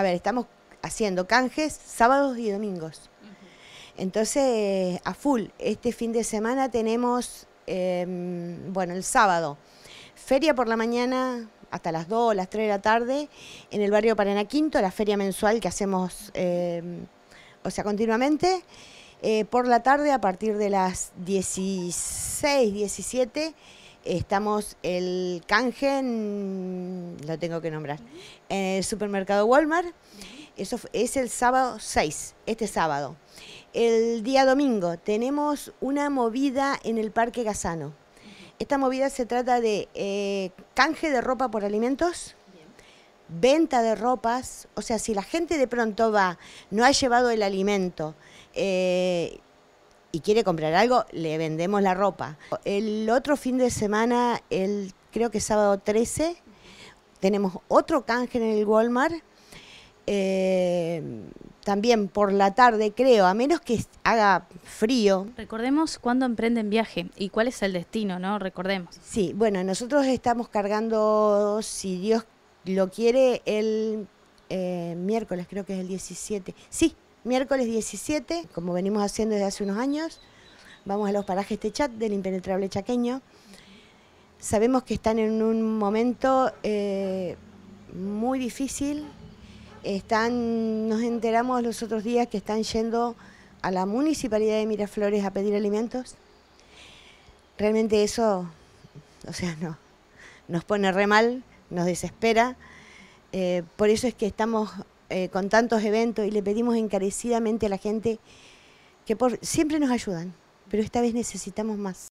A ver, estamos haciendo canjes sábados y domingos. Entonces, a full, este fin de semana tenemos, em, bueno, el sábado, feria por la mañana hasta las 2, las 3 de la tarde, en el barrio Paraná Quinto, la feria mensual que hacemos, em, o sea, continuamente. Eh, por la tarde, a partir de las 16, 17, Estamos el canje, lo tengo que nombrar, en el supermercado Walmart. Eso es el sábado 6, este sábado. El día domingo tenemos una movida en el Parque Gazano. Esta movida se trata de eh, canje de ropa por alimentos, venta de ropas. O sea, si la gente de pronto va, no ha llevado el alimento, eh, y quiere comprar algo, le vendemos la ropa. El otro fin de semana, el creo que sábado 13, tenemos otro canje en el Walmart. Eh, también por la tarde, creo, a menos que haga frío. Recordemos cuándo emprenden viaje y cuál es el destino, ¿no? Recordemos. Sí, bueno, nosotros estamos cargando, si Dios lo quiere, el eh, miércoles, creo que es el 17. Sí, Miércoles 17, como venimos haciendo desde hace unos años, vamos a los parajes chat del impenetrable chaqueño. Sabemos que están en un momento eh, muy difícil. Están, nos enteramos los otros días que están yendo a la municipalidad de Miraflores a pedir alimentos. Realmente eso, o sea, no, nos pone re mal, nos desespera. Eh, por eso es que estamos eh, con tantos eventos y le pedimos encarecidamente a la gente que por, siempre nos ayudan, pero esta vez necesitamos más.